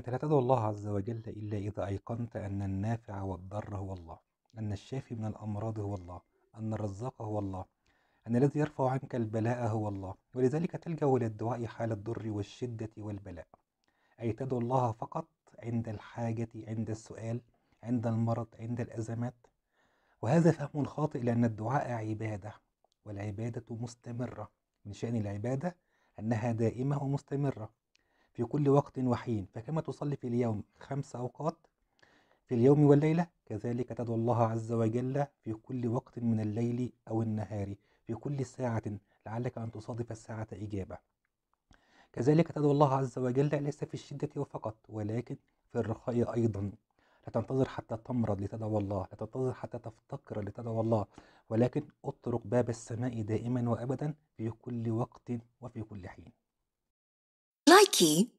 أنت لا تدعو الله عز وجل إلا إذا أيقنت أن النافع والضر هو الله أن الشافي من الأمراض هو الله أن الرزاق هو الله أن الذي يرفع عنك البلاء هو الله ولذلك تلجأ إلى الدعاء حال الضر والشدة والبلاء أي تدعو الله فقط عند الحاجة عند السؤال عند المرض عند الأزمات وهذا فهم خاطئ لأن الدعاء عبادة والعبادة مستمرة من شأن العبادة أنها دائمة ومستمرة في كل وقت وحين فكما تصلي في اليوم خمس أوقات في اليوم والليلة كذلك تدعو الله عز وجل في كل وقت من الليل أو النهار في كل ساعة لعلك أن تصادف الساعة إجابة كذلك تدعو الله عز وجل ليس في الشدة فقط ولكن في الرخاء أيضا لا تنتظر حتى تمرض لتدعو الله لا تنتظر حتى تفتقر لتدعو الله ولكن اطرق باب السماء دائما وأبدا في كل وقت وفي كل حين Mikey,